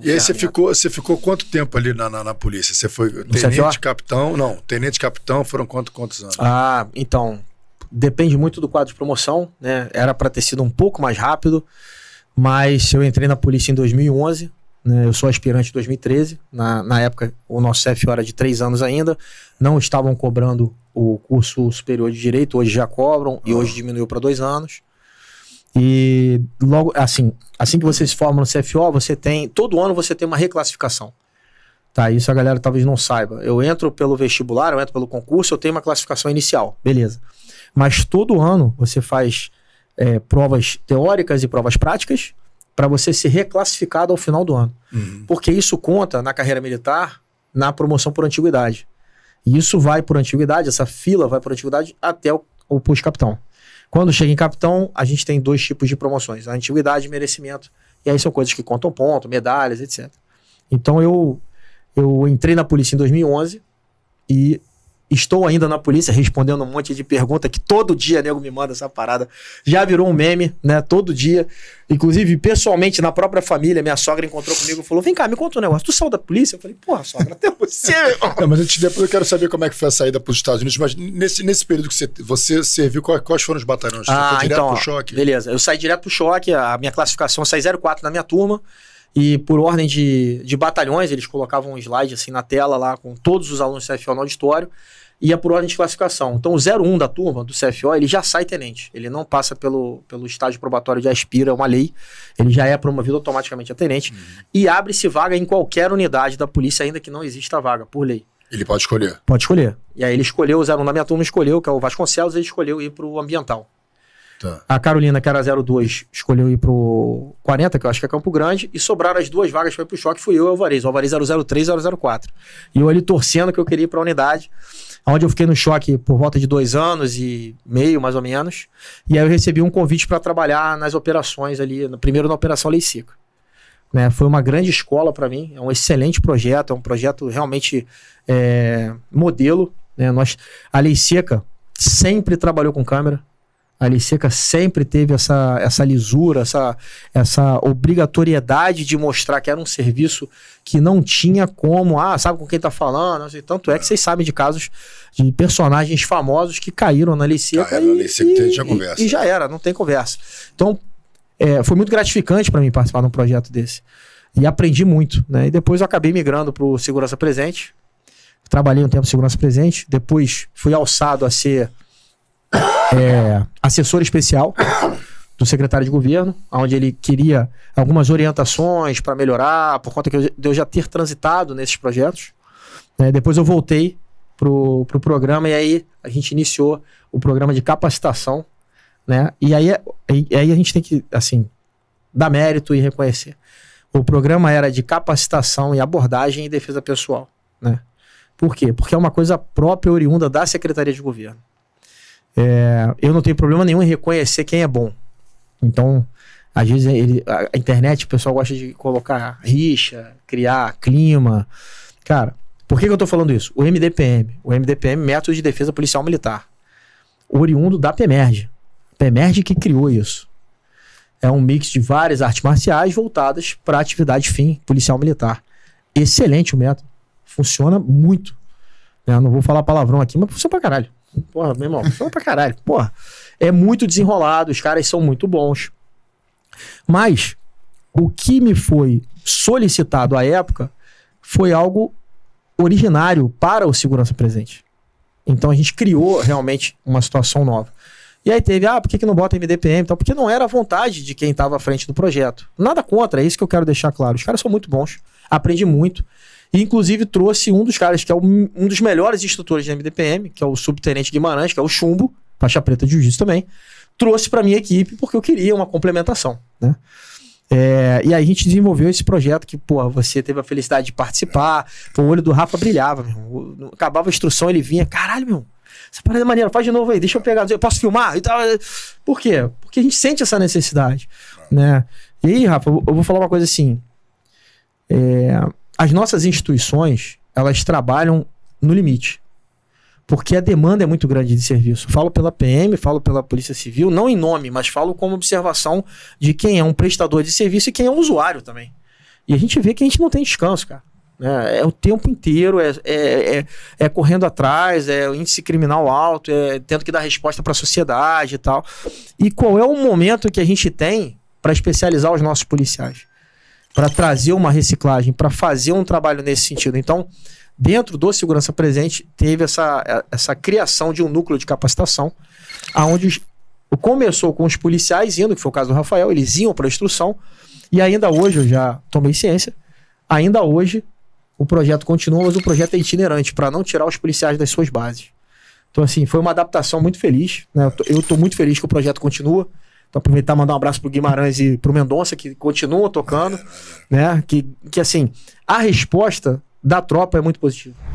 E aí você né? ficou, você ficou quanto tempo ali na, na, na polícia? Você foi no tenente CFO? capitão? Não, tenente capitão foram quantos quantos anos? Ah, então, depende muito do quadro de promoção, né? Era para ter sido um pouco mais rápido, mas eu entrei na polícia em 2011, né? Eu sou aspirante em 2013, na, na época o nosso CFO era de três anos ainda, não estavam cobrando o curso superior de direito, hoje já cobram ah. e hoje diminuiu para dois anos. E logo, assim, assim que você se forma no CFO, você tem. Todo ano você tem uma reclassificação. Tá, isso a galera talvez não saiba. Eu entro pelo vestibular, eu entro pelo concurso, eu tenho uma classificação inicial, beleza. Mas todo ano você faz é, provas teóricas e provas práticas para você ser reclassificado ao final do ano. Uhum. Porque isso conta na carreira militar, na promoção por antiguidade. E isso vai por antiguidade, essa fila vai por antiguidade até o, o capitão quando chega em capitão, a gente tem dois tipos de promoções: a né? antiguidade e merecimento. E aí são coisas que contam ponto, medalhas, etc. Então eu eu entrei na polícia em 2011 e Estou ainda na polícia respondendo um monte de pergunta que todo dia nego me manda essa parada. Já virou um meme, né? Todo dia. Inclusive, pessoalmente, na própria família, minha sogra encontrou comigo e falou: Vem cá, me conta um negócio. Tu saiu da polícia? Eu falei: Porra, sogra, até você. Não, mas antes, depois eu quero saber como é que foi a saída para os Estados Unidos. Mas nesse, nesse período que você, você serviu, quais foram os batalhões? Você ah, foi direto então, pro choque? Beleza, eu saí direto pro choque. A minha classificação, eu saí 04 na minha turma. E por ordem de, de batalhões, eles colocavam um slide assim na tela lá com todos os alunos do CFO no auditório, ia por ordem de classificação. Então o 01 da turma do CFO, ele já sai tenente. Ele não passa pelo, pelo estágio probatório de aspira, é uma lei. Ele já é promovido automaticamente a tenente. Uhum. E abre-se vaga em qualquer unidade da polícia, ainda que não exista vaga, por lei. Ele pode escolher. Pode escolher. E aí ele escolheu, o 01 da minha turma escolheu, que é o Vasconcelos, ele escolheu ir para o ambiental. Tá. A Carolina, que era 02, escolheu ir pro 40, que eu acho que é Campo Grande, e sobraram as duas vagas para ir pro choque, fui eu e o Alvarez. O Alvarez 003 e 004. E eu ali torcendo que eu queria ir pra unidade, onde eu fiquei no choque por volta de dois anos e meio, mais ou menos. E aí eu recebi um convite para trabalhar nas operações ali, primeiro na Operação Lei Seca. Né, foi uma grande escola para mim, é um excelente projeto, é um projeto realmente é, modelo. Né, nós, a Lei Seca sempre trabalhou com câmera, a lei seca sempre teve essa, essa lisura, essa, essa obrigatoriedade de mostrar que era um serviço que não tinha como, ah, sabe com quem tá falando? Tanto é que vocês sabem de casos de personagens famosos que caíram na lei seca. Caíram na lei seca e, e, já conversa. E, já era, não tem conversa. Então, é, foi muito gratificante para mim participar de um projeto desse. E aprendi muito, né? E depois eu acabei migrando para o Segurança Presente. Trabalhei um tempo no Segurança Presente. Depois fui alçado a ser é. é, assessor especial do secretário de governo, onde ele queria algumas orientações para melhorar, por conta de eu já ter transitado nesses projetos. É, depois eu voltei para o pro programa e aí a gente iniciou o programa de capacitação. Né? E aí, aí a gente tem que, assim, dar mérito e reconhecer. O programa era de capacitação e abordagem e defesa pessoal. Né? Por quê? Porque é uma coisa própria oriunda da Secretaria de Governo. É, eu não tenho problema nenhum em reconhecer quem é bom. Então, às vezes ele, a, a internet, o pessoal gosta de colocar rixa, criar clima. Cara, por que, que eu estou falando isso? O MDPM, o MDPM, Método de Defesa Policial Militar, oriundo da PEMERG. PEMERG que criou isso. É um mix de várias artes marciais voltadas para atividade fim policial militar. Excelente o método. Funciona muito. Né, não vou falar palavrão aqui, mas funciona pra caralho. Porra, meu irmão, fala pra caralho. Porra, é muito desenrolado, os caras são muito bons. Mas o que me foi solicitado à época foi algo originário para o segurança presente. Então a gente criou realmente uma situação nova. E aí teve, ah, por que, que não bota MDPM? Então, porque não era a vontade de quem estava à frente do projeto. Nada contra, é isso que eu quero deixar claro. Os caras são muito bons, aprendi muito. E, inclusive, trouxe um dos caras que é um, um dos melhores instrutores de MDPM, que é o subtenente Guimarães, que é o Chumbo, faixa preta de jiu-jitsu também. Trouxe para minha equipe porque eu queria uma complementação, né? É, e aí a gente desenvolveu esse projeto que, pô, você teve a felicidade de participar. o olho do Rafa brilhava, meu. Acabava a instrução, ele vinha, caralho, meu. Essa parada é maneira, faz de novo aí, deixa eu pegar, eu posso filmar e tal. Por quê? Porque a gente sente essa necessidade, né? E aí, Rafa, eu vou falar uma coisa assim. É, as nossas instituições, elas trabalham no limite. Porque a demanda é muito grande de serviço. Falo pela PM, falo pela Polícia Civil, não em nome, mas falo como observação de quem é um prestador de serviço e quem é um usuário também. E a gente vê que a gente não tem descanso, cara. É, é o tempo inteiro, é, é, é, é, correndo atrás, é o índice criminal alto, é tendo que dar resposta para a sociedade e tal. E qual é o momento que a gente tem para especializar os nossos policiais? para trazer uma reciclagem, para fazer um trabalho nesse sentido. Então, dentro do Segurança Presente, teve essa, é, essa criação de um núcleo de capacitação, aonde começou com os policiais indo, que foi o caso do Rafael, eles iam para a instrução, e ainda hoje, eu já tomei ciência, ainda hoje o projeto continua, mas o projeto é itinerante, para não tirar os policiais das suas bases. Então, assim, foi uma adaptação muito feliz. Né? Eu estou muito feliz que o projeto continua. Então aproveitar e mandar um abraço pro Guimarães e pro Mendonça, que continuam tocando, né? Que, que assim, a resposta da tropa é muito positiva.